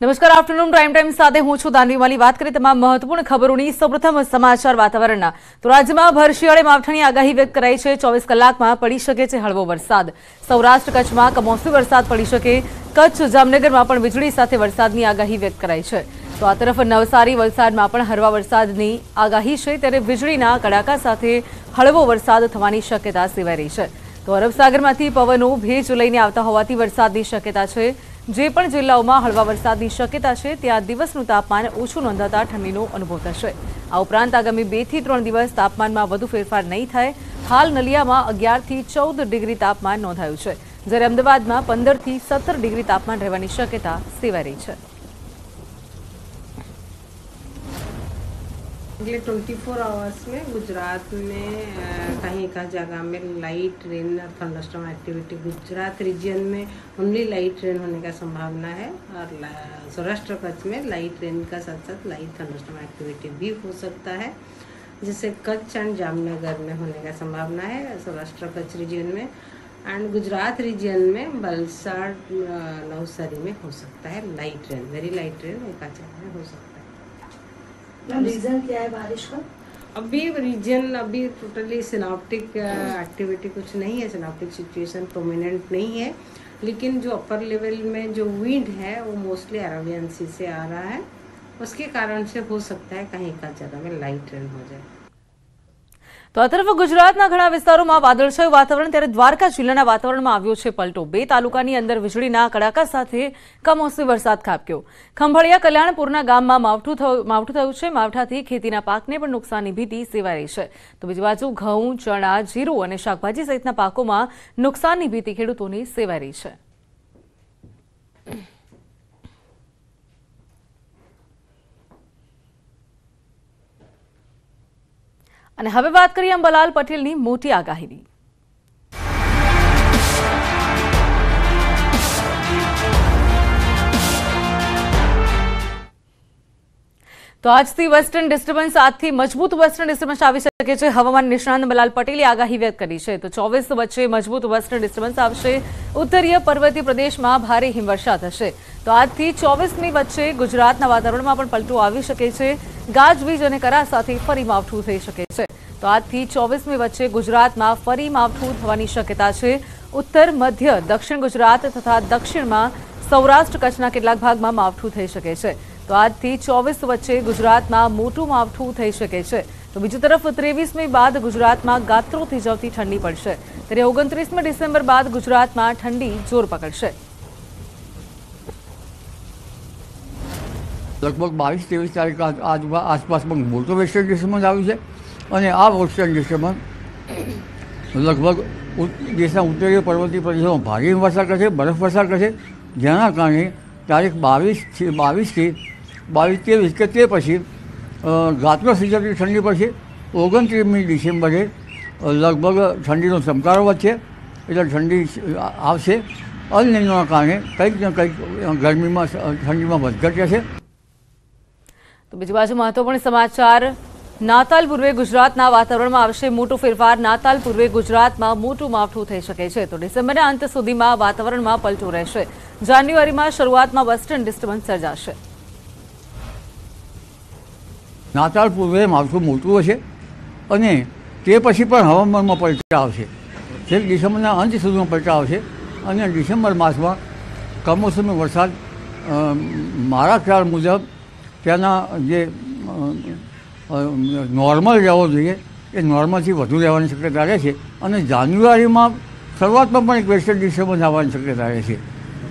નમસ્કાર afternoon prime time સાથે હું છું દાનવી વાત કરી તમામ મહત્વપૂર્ણ ખબરોની સૌપ્રથમ સમાચાર વાતાવરણના તો રાજ્યમાં ભરશિયાળે માવઠાની આગાહી વ્યક્ત કરાઈ છે ચોવીસ કલાકમાં પડી શકે છે હળવો વરસાદ સૌરાષ્ટ્ર કચ્છમાં કમોસમી વરસાદ પડી શકે કચ્છ જામનગરમાં પણ વીજળી સાથે વરસાદની આગાહી વ્યક્ત કરાઈ છે તો આ તરફ નવસારી વલસાડમાં પણ હળવા વરસાદની આગાહી છે ત્યારે વીજળીના કડાકા સાથે હળવો વરસાદ થવાની શક્યતા સેવાઈ રહી છે તો અરબસાગરમાંથી પવનો ભેજ લઈને આવતા હોવાથી વરસાદની શક્યતા છે જે પણ જિલ્લાઓમાં હળવા વરસાદની શક્યતા છે ત્યાં દિવસનું તાપમાન ઓછું નોંધાતા ઠંડીનો અનુભવ થશે આ ઉપરાંત આગામી બેથી ત્રણ દિવસ તાપમાનમાં વધુ ફેરફાર નહીં થાય હાલ નલિયામાં અગિયારથી ચૌદ ડિગ્રી તાપમાન નોંધાયું છે જ્યારે અમદાવાદમાં પંદરથી સત્તર ડિગ્રી તાપમાન રહેવાની શક્યતા સેવાઈ રહી છે अगले 24 आवर्स में गुजरात में कहीं का जगह में light rain thunderstorm activity Gujarat region में ओनली लाइट रेन होने का संभावना है और सौराष्ट्र कच्छ में लाइट रेन का साथ साथ लाइट थंडरस्टॉर्म एक्टिविटी भी हो सकता है जैसे कच्छ एंड जामनगर में होने का संभावना है सौराष्ट्र कच्छ रीजन में एंड गुजरात रीजन में बलसाड़ नवसारी में हो सकता है light rain very light rain एक में हो सकता है रीजन क्या है बारिश का अभी रीजन अभी टोटली सिनाप्टिक एक्टिविटी कुछ नहीं है सिनाप्टिक सिचुएशन प्रोमिनेंट नहीं है लेकिन जो अपर लेवल में जो विंड है वो मोस्टली अरबियन सी से आ रहा है उसके कारण से हो सकता है कहीं का जगह में लाइट रन हो जाए તો આ તરફ ગુજરાતના ઘણા વિસ્તારોમાં વાદળછાયું વાતાવરણ ત્યારે દ્વારકા જિલ્લાના વાતાવરણમાં આવ્યો છે પલટો બે તાલુકાની અંદર વીજળીના કડાકા સાથે કમોસમી વરસાદ ખાબક્યો ખંભાળિયા કલ્યાણપુરના ગામમાં માવઠું થયું માવઠું થયું છે માવઠાથી ખેતીના પાકને પણ નુકસાનની ભીતિ સેવાઈ રહી છે તો બીજી બાજુ ઘઉં ચણા જીરું અને શાકભાજી સહિતના પાકોમાં નુકસાનની ભીતિ ખેડૂતોની સેવાઈ રહી છે અને હવે વાત કરીએ અંબલાલ પટેલની મોટી આગાહીની તો આજથી વેસ્ટર્ન ડિસ્ટર્બન્સ આજથી મજબૂત વેસ્ટર્ન ડિસ્ટર્બન્સ આવી શકે છે હવામાન નિષ્ણાંત બલાલ પટેલે આગાહી વ્યક્ત કરી છે તો ચોવીસ વચ્ચે મજબૂત વેસ્ટર્ન ડિસ્ટર્બન્સ આવશે ઉત્તરીય પર્વતીય પ્રદેશમાં ભારે હિમવર્ષા થશે તો આજથી ચોવીસમી વચ્ચે ગુજરાતના વાતાવરણમાં પણ પલટું આવી શકે છે ગાજવીજ અને કરા સાથે ફરી માવઠું થઈ શકે છે તો આજથી ચોવીસમી વચ્ચે ગુજરાતમાં ફરી માવઠું થવાની શક્યતા છે ઉત્તર મધ્ય દક્ષિણ ગુજરાત તથા દક્ષિણમાં સૌરાષ્ટ્ર કચ્છના કેટલાક ભાગમાં માવઠું થઈ શકે છે તો આજથી ચોવીસ વચ્ચે ગુજરાતમાં મોટું માવઠું થઈ શકે છે તો બીજી તરફ ત્રેવીસમી બાદ ગુજરાતમાં ગાત્રો થીજવતી ઠંડી પડશે ત્યારે ઓગણત્રીસમી ડિસેમ્બર બાદ ગુજરાતમાં ઠંડી જોર પકડશે લગભગ બાવીસ ત્રેવીસ તારીખ આસપાસ આસપાસમાં મોટો વેસ્ટર્ન ડિસ્ટર્બન્સ આવ્યું છે અને આ વેસ્ટર્ન ડિસ્ટર્બન્સ લગભગ દેશના ઉત્તરીય પર્વતીય પ્રદેશોમાં ભારે વરસાદ કરશે બરફ વરસાદ કરશે જેના કારણે તારીખ બાવીસથી બાવીસથી બાવીસ ત્રેવીસ કે તે પછી રાતના સિઝનની ઠંડી પછી ઓગણત્રીસમી ડિસેમ્બરે લગભગ ઠંડીનો ચમકારો વધશે એટલે ઠંડી આવશે અલનિનોના કારણે કંઈક ને કંઈક ગરમીમાં ઠંડીમાં વધઘટ જશે તો બીજી બાજુ મહત્વપૂર્ણ સમાચાર નાતાલ પૂર્વે ગુજરાતના વાતાવરણમાં આવશે મોટો ફેરફાર નાતાલ પૂર્વે ગુજરાતમાં મોટું માવઠું થઈ શકે છે તો ડિસેમ્બરના અંત સુધીમાં વાતાવરણમાં પલટો રહેશે જાન્યુઆરીમાં શરૂઆતમાં વેસ્ટર્ન ડિસ્ટર્બન્સ સર્જાશે નાતાળ પૂર્વે માવઠું મોટું હશે અને તે પછી પણ હવામાનમાં પલટા આવશે છેક ડિસેમ્બરના અંત સુધીમાં પલટા આવશે અને ડિસેમ્બર માસમાં કમોસમી વરસાદ મારા ખ્યાલ મુજબ ત્યાંના જે નોર્મલ રહેવો જોઈએ એ નોર્મલથી વધુ રહેવાની શક્યતા રહે છે અને જાન્યુઆરીમાં શરૂઆતમાં પણ એક વેસ્ટર્ન ડિસેમ્બર આવવાની શક્યતા રહે છે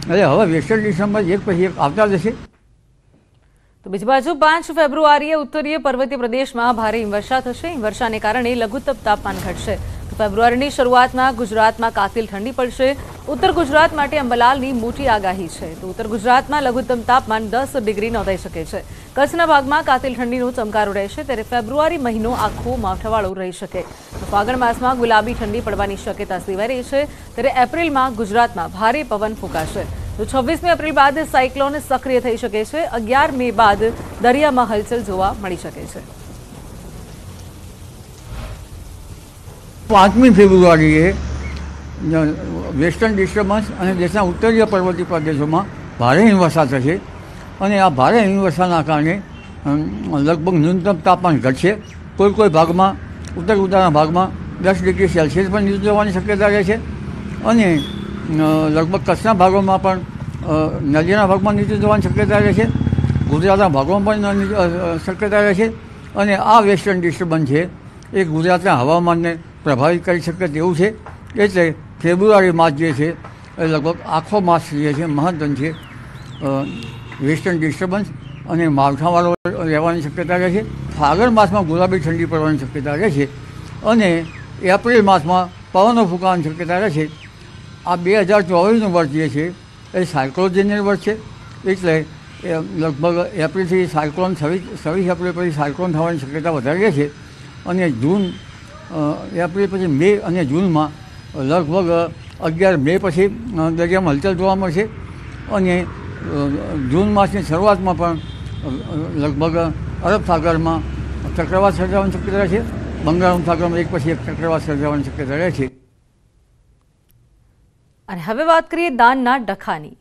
એટલે હવે વેસ્ટર્ન ડિસેમ્બર એક પછી એક આવતા જશે તો બીજી બાજુ પાંચ ફેબ્રુઆરીએ ઉત્તરીય પર્વતીય પ્રદેશમાં ભારે હિમવર્ષા થશે હિમવર્ષાને કારણે લઘુત્તમ તાપમાન ઘટશે તો ફેબ્રુઆરીની શરૂઆતમાં ગુજરાતમાં કાતિલ ઠંડી પડશે ઉત્તર ગુજરાત માટે અંબલાલની મોટી આગાહી છે તો ઉત્તર ગુજરાતમાં લઘુત્તમ તાપમાન દસ ડિગ્રી નોંધાઈ શકે છે કચ્છના ભાગમાં કાતિલ ઠંડીનો ચમકારો રહેશે ત્યારે ફેબ્રુઆરી મહિનો આખો માવઠાવાળો રહી શકે ફાગણ માસમાં ગુલાબી ઠંડી પડવાની શક્યતા સિવાય રહી છે ત્યારે એપ્રિલમાં ગુજરાતમાં ભારે પવન ફૂંકાશે તો છવ્વીસમી એપ્રિલ બાદ સાયક્લોન સક્રિય થઈ શકે છે અગિયાર મે બાદ દરિયામાં હલચલ જોવા મળી શકે છે પાંચમી ફેબ્રુઆરીએ વેસ્ટર્ન ડિસ્ટર્બન્સ અને દેશના ઉત્તરીય પર્વતીય પ્રદેશોમાં ભારે હિમવર્ષા થશે અને આ ભારે હિમવર્ષાના કારણે લગભગ ન્યૂનતમ તાપમાન ઘટશે કોઈ કોઈ ભાગમાં ઉત્તર ઉત્તરના ભાગમાં દસ ડિગ્રી સેલ્સિયસ પણ નીચે જવાની શક્યતા રહે છે અને લગભગ કચ્છના ભાગોમાં પણ નદીના ભાગમાં નીચે જવાની શક્યતા રહે છે ગુજરાતના ભાગમાં પણ શક્યતા રહે છે અને આ વેસ્ટર્ન ડિસ્ટર્બન્સ છે એ ગુજરાતના હવામાનને પ્રભાવિત કરી શકે તેવું છે એટલે ફેબ્રુઆરી માસ જે છે એ લગભગ આખો માસ જે છે મહત્તમ છે વેસ્ટર્ન ડિસ્ટર્બન્સ અને માવઠાવાળો રહેવાની શક્યતા રહે છે ફાગણ માસમાં ગુલાબી ઠંડી પડવાની શક્યતા રહે છે અને એપ્રિલ માસમાં પવનો ફૂંકાવાની શક્યતા રહે છે આ બે હજાર ચોવીસનું વર્ષ જે છે એ સાયક્લોજેનિયર વર્ડ છે એટલે એ લગભગ એપ્રિલથી સાયક્લોન છવ્વીસ છવ્વીસ એપ્રિલ પછી સાયક્લોન થવાની શક્યતા વધારે રહે છે અને જૂન એપ્રિલ પછી મે અને જૂનમાં લગભગ અગિયાર મે પછી દરિયામાં હલચલ જોવા મળશે અને જૂન માસની શરૂઆતમાં પણ લગભગ અરબ સાગરમાં ચક્રવાત સર્જાવાની શક્યતા રહે છે બંગાળ સાગરમાં એક પછી એક ચક્રવાત સર્જાવાની શક્યતા રહે છે અને હવે વાત કરીએ દાનના ડખાની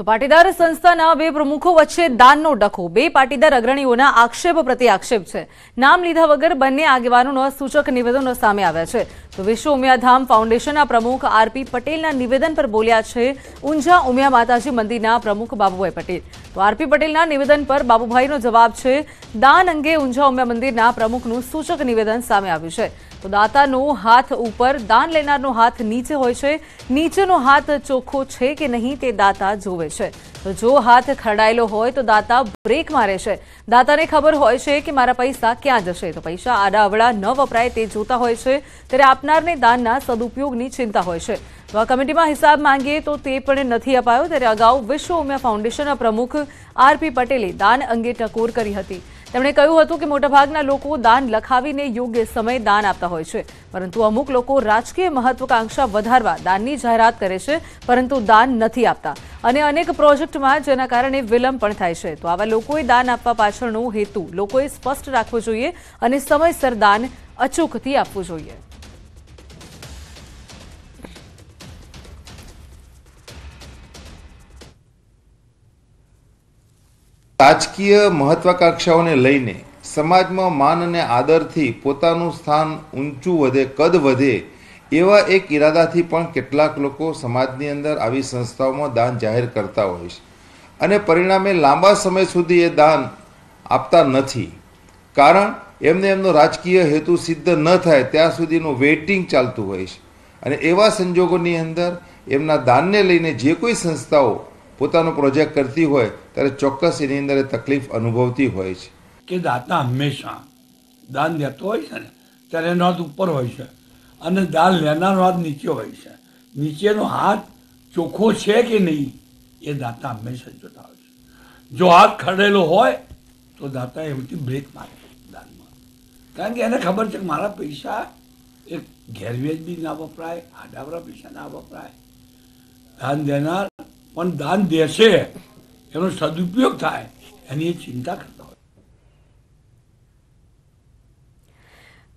તો પાટીદાર સંસ્થાના બે પ્રમુખો વચ્ચે દાનનો ડખો બે પાટીદાર અગ્રણીઓના આક્ષેપ પ્રતિ આક્ષેપ છે નામ લીધા વગર બંને આગેવાનોના સૂચક નિવેદનો સામે આવ્યા છે તો વિશ્વ ઉમિયાધામ ફાઉન્ડેશનના પ્રમુખ આરપી પટેલના નિવેદન પર બોલ્યા છે ઊંઝા ઉમિયા માતાજી મંદિરના પ્રમુખ બાબુભાઈ પટેલ તો આરપી પટેલના નિવેદન પર બાબુભાઈનો જવાબ છે દાન અંગે ઊંઝા ઉમિયા મંદિરના પ્રમુખનું સૂચક નિવેદન સામે આવ્યું છે તો દાતાનો હાથ ઉપર દાન લેનારનો હાથ નીચે હોય છે નીચેનો હાથ ચોખ્ખો છે કે નહીં તે દાતા જોવે છે તો જો હાથ ખરડાયેલો હોય તો દાતા બ્રેક મારે છે દાતાને ખબર હોય છે કે મારા પૈસા ક્યાં જશે તો પૈસા આડા આડાઅવળા ન વપરાય તે જોતા હોય છે ત્યારે આપનારને દાનના સદુપયોગની ચિંતા હોય છે તો આ કમિટીમાં હિસાબ માંગીએ તો તે પણ નથી અપાયો ત્યારે અગાઉ વિશ્વ ઉમિયા ફાઉન્ડેશનના પ્રમુખ આરપી પટેલે દાન અંગે ટકોર કરી હતી તેમણે કહ્યું હતું કે મોટાભાગના લોકો દાન લખાવીને યોગ્ય સમયે દાન આપતા હોય છે પરંતુ અમુક લોકો રાજકીય મહત્વાકાંક્ષા વધારવા દાનની જાહેરાત કરે છે પરંતુ દાન નથી આપતા અને અનેક પ્રોજેક્ટમાં જેના કારણે વિલંબ પણ થાય છે તો આવા લોકોએ દાન આપવા પાછળનો હેતુ લોકોએ સ્પષ્ટ રાખવો જોઈએ અને સમયસર દાન અચૂકથી આપવું જોઈએ રાજકીય મહત્વાકાંક્ષાઓને લઈને સમાજમાં માન અને આદરથી પોતાનું સ્થાન ઊંચું વધે કદ વધે એવા એક ઈરાદાથી પણ કેટલાક લોકો સમાજની અંદર આવી સંસ્થાઓમાં દાન જાહેર કરતા હોય છે અને પરિણામે લાંબા સમય સુધી એ દાન આપતા નથી કારણ એમને એમનો રાજકીય હેતુ સિદ્ધ ન થાય ત્યાં સુધીનું વેઇટિંગ ચાલતું હોય છે અને એવા સંજોગોની અંદર એમના દાનને લઈને જે કોઈ સંસ્થાઓ પોતાનો પ્રોજેક્ટ કરતી હોય ત્યારે ચોક્કસ એની અંદર તકલીફ અનુભવતી હોય છે કે દાતા હંમેશા દાન દેતો હોય છે ને ત્યારે એનો હાથ ઉપર હોય છે અને દાન લેનારનો હાથ નીચે હોય છે નીચેનો હાથ ચોખ્ખો છે કે નહીં એ દાતા હંમેશા જોતા હોય છે જો હાથ ખડેલો હોય તો દાતા એમથી બ્રેક મારે દાનમાં કારણ કે એને ખબર છે કે મારા પૈસા એક ગેરવેજ બી ના વપરાય આડાવરા પૈસા ના વપરાય દાન દેનાર પણ દાન દેશે એનો સદુપયોગ થાય એની ચિંતા કરતા હોય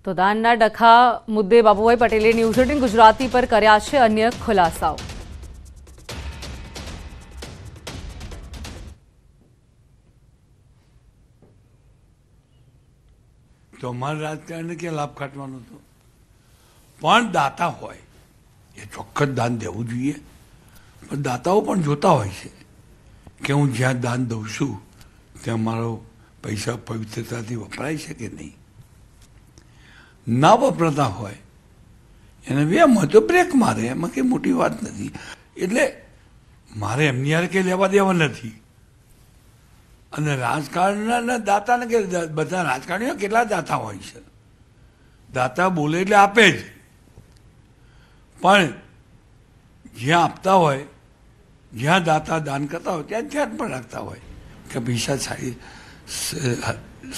તો દાનના ડખા મુદ્દે બાબુભાઈ પટેલે ન્યૂઝ એટીન ગુજરાતી પર કર્યા છે અન્ય ખુલાસાઓ તો અમારે રાજકારણને ક્યાં લાભ કાઢવાનો હતો પણ દાતા હોય એ ચોક્કસ દાન દેવું જોઈએ પણ દાતાઓ પણ જોતા હોય છે કે હું જ્યાં દાન દઉં છું ત્યાં મારો પૈસા પવિત્રતાથી વપરાય છે કે નહીં ના વપરાતા હોય એને વેમ હોય તો બ્રેક મારે એમાં કંઈ મોટી વાત નથી એટલે મારે એમની હારે કંઈ લેવા દેવા નથી અને રાજકારણના દાતાને કે બધા રાજકારણીઓ કેટલા દાતા હોય છે દાતા બોલે એટલે આપે જ પણ જ્યાં આપતા હોય જ્યાં દાતા દાન કરતા હોય ત્યાં ધ્યાન પણ રાખતા હોય કે પૈસા સારી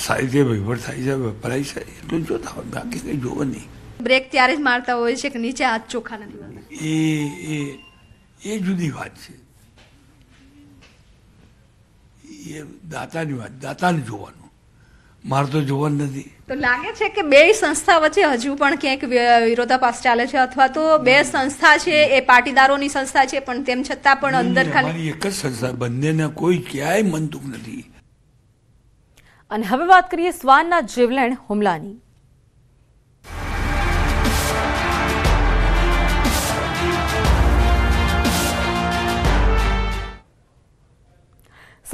સારી રીતે વહીવટ થાય છે વપરાય છે એટલું જોતા હોય બાકી કંઈ જોવો નહીં બ્રેક ત્યારે જ મારતા હોય છે કે નીચે હાથ ચોખા નથી એ એ એ જુદી વાત છે એ દાતાની વાત દાતાને જોવાનું મારે તો જોવાનું નથી તો લાગે છે કે બે સંસ્થા વચ્ચે હજુ પણ ક્યાંક વિરોધાભાસ ચાલે છે અથવા તો બે સંસ્થા છે એ પાટીદારોની સંસ્થા છે પણ તેમ છતાં પણ અંદર ખાલી એક જ સંસ્થા બંનેને કોઈ ક્યાંય મનતું નથી અને હવે વાત કરીએ સ્વાનના જીવલેણ હુમલાની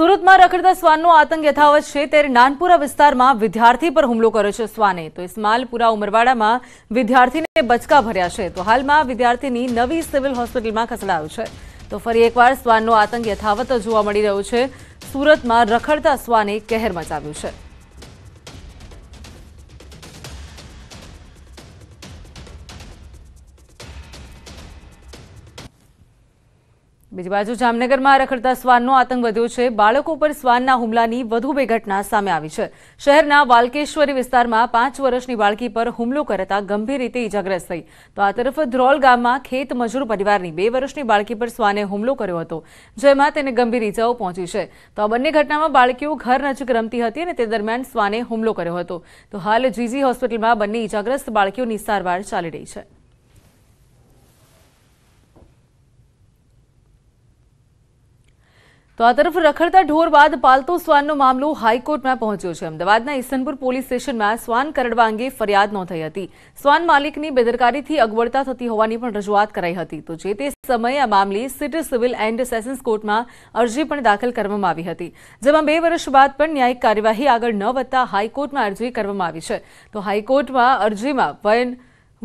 સુરતમાં રખડતા શ્વાનનો આતંક યથાવત છે ત્યારે નાનપુરા વિસ્તારમાં વિદ્યાર્થી પર હુમલો કર્યો છે શ્વાને તો ઇસ્માલપુરા ઉમરવાડામાં વિદ્યાર્થીને બચકા ભર્યા છે તો હાલમાં વિદ્યાર્થીની નવી સિવિલ હોસ્પિટલમાં ખસેડાયો છે તો ફરી એકવાર શ્વાનનો આતંક યથાવત જોવા મળી રહ્યો છે સુરતમાં રખડતા શ્વાને કહેર મચાવ્યું છે બીજી બાજુ જામનગરમાં રખડતા શ્વાનનો આતંક વધ્યો છે બાળકો પર શ્વાનના હુમલાની વધુ બે ઘટના સામે આવી છે શહેરના વાલકેશ્વરી વિસ્તારમાં પાંચ વર્ષની બાળકી પર હુમલો કરતા ગંભીર રીતે ઇજાગ્રસ્ત થઈ તો આ તરફ ધ્રોલ ગામમાં ખેત મજૂર પરિવારની બે વર્ષની બાળકી પર શ્વાને હુમલો કર્યો હતો જેમાં તેને ગંભીર ઇજાઓ પહોંચી છે તો આ બંને ઘટનામાં બાળકીઓ ઘર નજીક રમતી હતી અને તે દરમિયાન શ્વાને હુમલો કર્યો હતો તો હાલ જીજી હોસ્પિટલમાં બંને ઇજાગ્રસ્ત બાળકીઓની સારવાર ચાલી રહી છે તો આ તરફ રખડતા ઢોર બાદ પાલતુ શ્વાનનો મામલો હાઈકોર્ટમાં પહોંચ્યો છે અમદાવાદના ઈસનપુર પોલીસ સ્ટેશનમાં સ્વાન કરડવા અંગે ફરિયાદ નોંધાઈ હતી સ્વાન માલિકની બેદરકારીથી અગવડતા થતી હોવાની પણ રજૂઆત કરાઈ હતી તો જે તે સમયે આ મામલે સિટી સિવિલ એન્ડ સેશન્સ કોર્ટમાં અરજી પણ દાખલ કરવામાં આવી હતી જેમાં બે વર્ષ બાદ પણ ન્યાયિક કાર્યવાહી આગળ ન વધતા હાઈકોર્ટમાં અરજી કરવામાં આવી છે તો હાઈકોર્ટમાં અરજીમાં વયન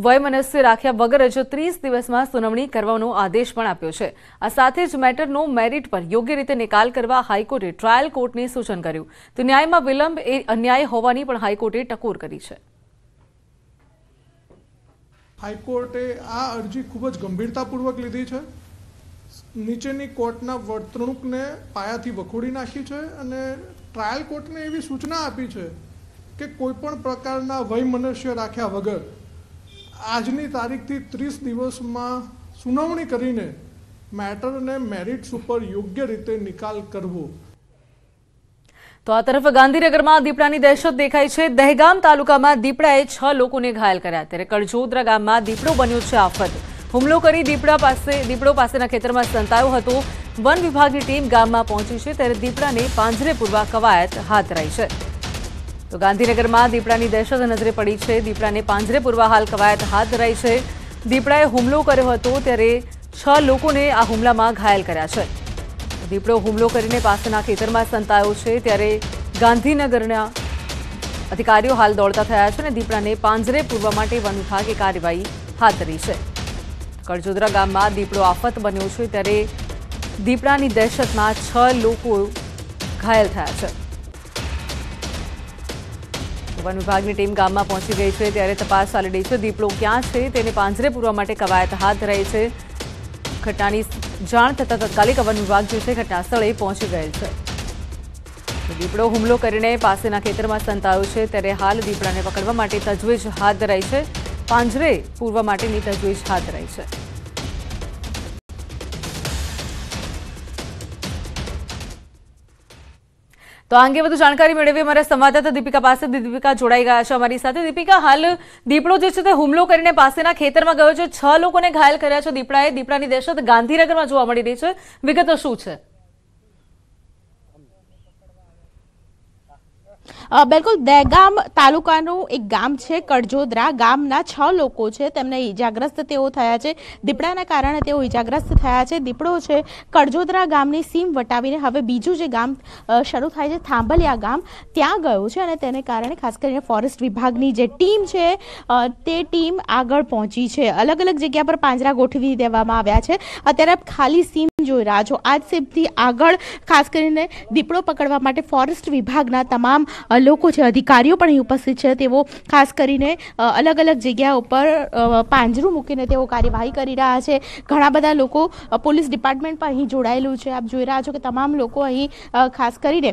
વયમનસ્ય રાખ્યા વગર જ ત્રીસ દિવસમાં સુનાવણી કરવાનો આદેશ પણ આપ્યો છે આ સાથે જ મેટરનો મેરિટ પર યોગ્ય રીતે નિકાલ કરવા હાઈકોર્ટે ટ્રાયલ કોર્ટને સૂચન કર્યું તો ન્યાયમાં વિલંબ એ અન્યાય હોવાની પણ હાઈકોર્ટે ટકોર કરી છે હાઈકોર્ટે આ અરજી ખૂબ જ ગંભીરતાપૂર્વક લીધી છે નીચેની કોર્ટના વર્તણૂકને પાયાથી વખોડી નાખી છે અને ટ્રાયલ કોર્ટને એવી સૂચના આપી છે કે કોઈપણ પ્રકારના વય રાખ્યા વગર આજની તારીખથી ત્રીસ દિવસમાં સુનાવણી કરીને મેટરને મેરિટ્સ ઉપર યોગ્ય રીતે નિકાલ કરવો તો આ તરફ ગાંધીનગરમાં દીપડાની દહેશત દેખાય છે દહેગામ તાલુકામાં દીપડાએ છ લોકોને ઘાયલ કર્યા ત્યારે કળજોદરા ગામમાં દીપડો બન્યો છે આફત હુમલો કરી દીપડા પાસે દીપડો પાસેના ખેતરમાં સંતાયો હતો વન વિભાગની ટીમ ગામમાં પહોંચી છે ત્યારે દીપડાને પાંજરે પૂરવા કવાયત હાથ ધરાઈ છે તો ગાંધીનગરમાં દીપડાની દહેશત નજરે પડી છે દીપડાને પાંજરે પૂરવા હાલ કવાયત હાથ ધરાઈ છે દીપડાએ હુમલો કર્યો હતો ત્યારે છ લોકોને આ હુમલામાં ઘાયલ કર્યા છે દીપડો હુમલો કરીને પાસેના ખેતરમાં સંતાયો છે ત્યારે ગાંધીનગરના અધિકારીઓ હાલ દોડતા થયા છે અને દીપડાને પાંજરે પૂરવા માટે વન વિભાગે કાર્યવાહી હાથ ધરી છે કળજોદરા ગામમાં દીપડો આફત બન્યો છે ત્યારે દીપડાની દહેશતમાં છ લોકો ઘાયલ થયા છે વન વિભાગની ટીમ ગામમાં પહોંચી ગઈ છે ત્યારે તપાસ ચાલી રહી છે દીપડો ક્યાં છે તેને પાંજરે પૂરવા માટે કવાયત હાથ ધરાઈ છે ઘટનાની જાણ થતાં તત્કાલિક વન વિભાગ જે છે ઘટનાસ્થળે પહોંચી ગયેલ છે દીપડો હુમલો કરીને પાસેના ખેતરમાં સંતાયો છે ત્યારે હાલ દીપડાને પકડવા માટે તજવીજ હાથ ધરાઈ છે પાંજરે પૂરવા માટેની તજવીજ હાથ ધરાઈ છે તો આ અંગે વધુ જાણકારી મેળવી અમારા સંવાદદાતા દીપિકા પાસે દીપિકા જોડાઈ ગયા છે અમારી સાથે દીપિકા હાલ દીપડો જે છે તે હુમલો કરીને પાસેના ખેતરમાં ગયો છે છ લોકોને ઘાયલ કર્યા છે દીપડાએ દીપડાની દહેશત ગાંધીનગરમાં જોવા મળી રહી છે વિગતો શું છે બિલકુલ દહેગામ તાલુકાનું એક ગામ છે કડજોદરા ગામના છ લોકો છે તેમને ઈજાગ્રસ્ત તેઓ થયા છે દીપડાના કારણે તેઓ ઈજાગ્રસ્ત થયા છે દીપડો છે કડજોદરા ગામની સીમ વટાવીને હવે બીજું જે ગામ શરૂ થાય છે થાંભલિયા ગામ ત્યાં ગયું છે અને તેને કારણે ખાસ કરીને ફોરેસ્ટ વિભાગની જે ટીમ છે તે ટીમ આગળ પહોંચી છે અલગ અલગ જગ્યા પર પાંજરા ગોઠવી દેવામાં આવ્યા છે અત્યારે ખાલી સીમ જોઈ રહ્યા છો આજ સેપથી આગળ ખાસ કરીને દીપડો પકડવા માટે ફોરેસ્ટ વિભાગના તમામ લોકો છે અધિકારીઓ પણ અહીં ઉપસ્થિત છે તેઓ ખાસ કરીને અલગ અલગ જગ્યા ઉપર પાંજરું મૂકીને તેઓ કાર્યવાહી કરી રહ્યા છે ઘણા બધા લોકો પોલીસ ડિપાર્ટમેન્ટ પણ અહીં જોડાયેલું છે આપ જોઈ રહ્યા છો કે તમામ લોકો અહીં ખાસ કરીને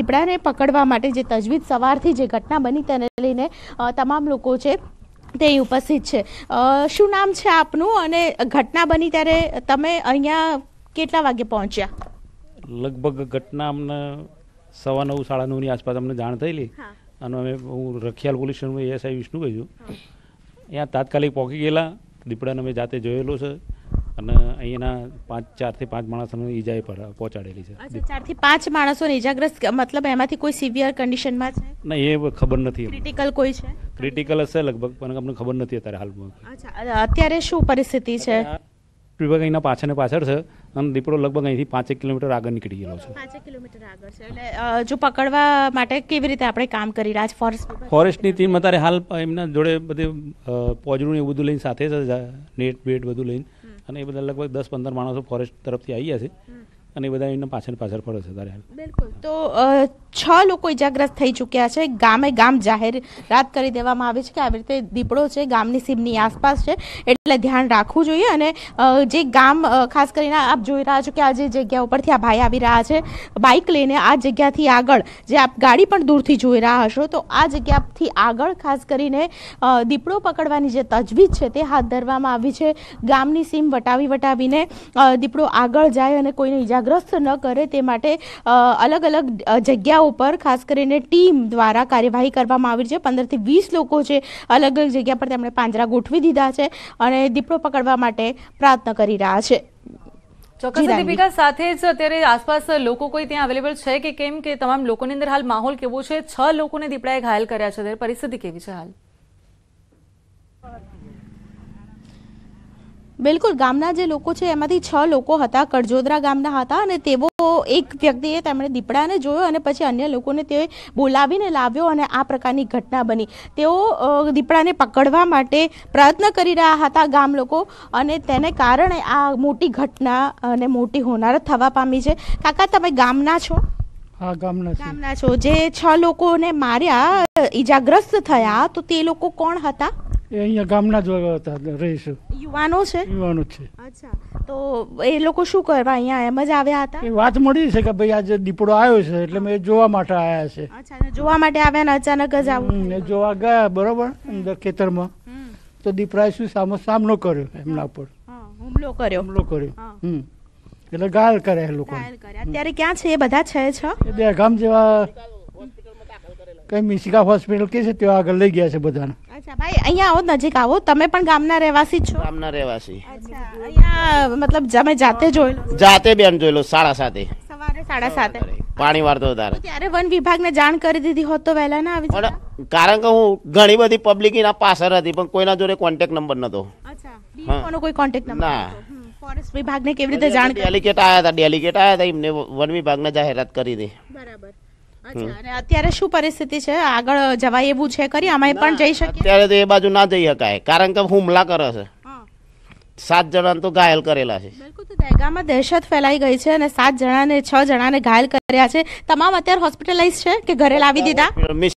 દીપડાને પકડવા માટે જે તજવીજ સવારથી જે ઘટના બની તેને લઈને તમામ લોકો છે તે ઉપસ્થિત છે શું નામ છે આપનું અને ઘટના બની ત્યારે તમે અહીંયા કેટલા વાગે પહોંચ્યા લગભગ ઘટના અમને સવા નવ સાડા નવની આસપાસ અમને જાણ થયેલી અને અમે હું રખિયાલ પોલીસ સ્ટેશનમાં એએસઆઈ વિષ્ણુ કહ્યું અહીંયા તાત્કાલિક પહોંચી ગયેલા દીપડાને અમે જાતે જોયેલો છે અને અહીંના પાંચ ચારથી પાંચ માણસોને ઈજાએ પહોંચાડેલી છે ચારથી પાંચ માણસોને ઈજાગ્રસ્ત મતલબ એમાંથી કોઈ સિવિયર કન્ડિશનમાં છે ના એ ખબર નથી ક્રિટિકલ કોઈ છે ક્રિટિકલ હશે લગભગ પણ અમને ખબર નથી અત્યારે હાલમાં અત્યારે શું પરિસ્થિતિ છે વિભાગ અહીંના પાછળ ને પાછળ છે અને દીપડો લગભગ અહીંથી પાંચેક કિલોમીટર આગળ નીકળી ગયેલો છે પાંચેક કિલોમીટર આગળ છે એટલે જો પકડવા માટે કેવી રીતે આપણે કામ કરી રહ્યા છે ફોરેસ્ટ ફોરેસ્ટની ટીમ અત્યારે હાલ એમના જોડે બધે પોજડું એવું બધું લઈને સાથે નેટ બેટ બધું લઈને અને એ બધા લગભગ દસ પંદર માણસો ફોરેસ્ટ તરફથી આવી ગયા છે અને બધા એમના પાછળ પાછળ પડે છે ત્યારે બિલકુલ તો છ લોકો ઇજાગ્રસ્ત થઈ ચૂક્યા છે ગામે ગામ જાહેર રાત કરી દેવામાં આવી છે કે આવી રીતે દીપડો છે ગામની સીમની આસપાસ છે એટલે ધ્યાન રાખવું જોઈએ અને જે ગામ ખાસ કરીને આપ જોઈ રહ્યા છો કે આ જે જગ્યા ઉપરથી આ ભાઈ આવી રહ્યા છે બાઇક લઈને આ જગ્યાથી આગળ જે આપ ગાડી પણ દૂરથી જોઈ રહ્યા હશો તો આ જગ્યાથી આગળ ખાસ કરીને દીપડો પકડવાની જે તજવીજ છે તે હાથ ધરવામાં આવી છે ગામની સીમ વટાવી વટાવીને દીપડો આગળ જાય અને કોઈને ઇજા ઇજાગ્રસ્ત ન કરે તે માટે અલગ અલગ જગ્યાઓ પર ખાસ કરીને ટીમ દ્વારા કાર્યવાહી કરવામાં આવી છે પંદરથી વીસ લોકો છે અલગ અલગ જગ્યા પર તેમણે પાંજરા ગોઠવી દીધા છે અને દીપડો પકડવા માટે પ્રયત્ન કરી રહ્યા છે ચોક્કસ દીપિકા સાથે જ અત્યારે આસપાસ લોકો કોઈ ત્યાં અવેલેબલ છે કે કેમ કે તમામ લોકોની અંદર હાલ માહોલ કેવો છે છ લોકોને દીપડાએ ઘાયલ કર્યા છે પરિસ્થિતિ કેવી છે હાલ બિલકુલ ગામના જે લોકો છે એમાંથી છ લોકો હતા કરજોદરા ગામના હતા અને તેઓ એક વ્યક્તિએ તેમણે દીપડાને જોયો અને પછી અન્ય લોકોને તે બોલાવીને લાવ્યો અને આ પ્રકારની ઘટના બની તેઓ દીપડાને પકડવા માટે પ્રયત્ન કરી રહ્યા હતા ગામ લોકો અને તેને કારણે આ મોટી ઘટના અને મોટી હોનારત થવા પામી છે કાકા તમે ગામના છો હા ગામના ગામના છો જે છ લોકોને માર્યા ઈજાગ્રસ્ત થયા તો તે લોકો કોણ હતા એ અહીંયા ગામના જ હતા રહીશું યુવાનો છે યુવાનો છે અચ્છા તો એ લોકો શું કરવા અહીંયા એમ જ આવ્યા હતા એ વાત મળી છે કે ભાઈ આજે દીપડો આવ્યો છે એટલે મેં જોવા માટે આવ્યા છે અચ્છા જોવા માટે આવ્યા ને અચાનક જ આવું ને જોવા ગયા બરોબર અંદર ખેતરમાં તો દીપડાએ શું સામો સામનો કર્યો એમના ઉપર હુમલો કર્યો હુમલો કર્યો હમ એટલે ગાયલ કર્યા એ લોકો અત્યારે ક્યાં છે એ બધા છે છ બે ગામ જેવા કઈ મિશિકા હોસ્પિટલ કે છે ત્યાં આગળ લઈ ગયા છે બધાને અચ્છા ભાઈ અહીંયા આવો નજીક આવો તમે પણ ગામના રહેવાસી છો ગામના રહેવાસી અચ્છા અહીંયા મતલબ જમે જાતે જોયેલો જાતે બેન જોયેલો સાડા સાતે સવારે સાડા સાતે પાણી વાળતો તારે ત્યારે વન વિભાગને જાણ કરી દીધી હોત તો વહેલા ના આવી કારણ કે હું ઘણી બધી પબ્લિક ના પાછળ હતી પણ કોઈના જોડે કોન્ટેક્ટ નંબર નતો અચ્છા બીકોનો કોઈ કોન્ટેક નંબર ના ફોરેસ્ટ વિભાગને કેવી રીતે જાણ ડેલિગેટ આયા હતા ડેલિગેટ આયા હતા એમને વન વિભાગને જાહેરાત કરી હતી બરાબર અત્યારે શું પરિસ્થિતિ છે આગળ જવાય એવું છે કરી અમે પણ જઈ શકીએ અત્યારે તો એ બાજુ ના જઈ શકાય કારણ કે હુમલા કરે છે સાત જણાને તો ઘાયલ કરેલા છે દહેગામાં દહેશત ફેલાઈ ગઈ છે અને સાત જણાને છ જણાને ઘાયલ કર્યા છે તમામ અત્યારે હોસ્પિટલાઇઝ છે કે ઘરે લાવી દીધા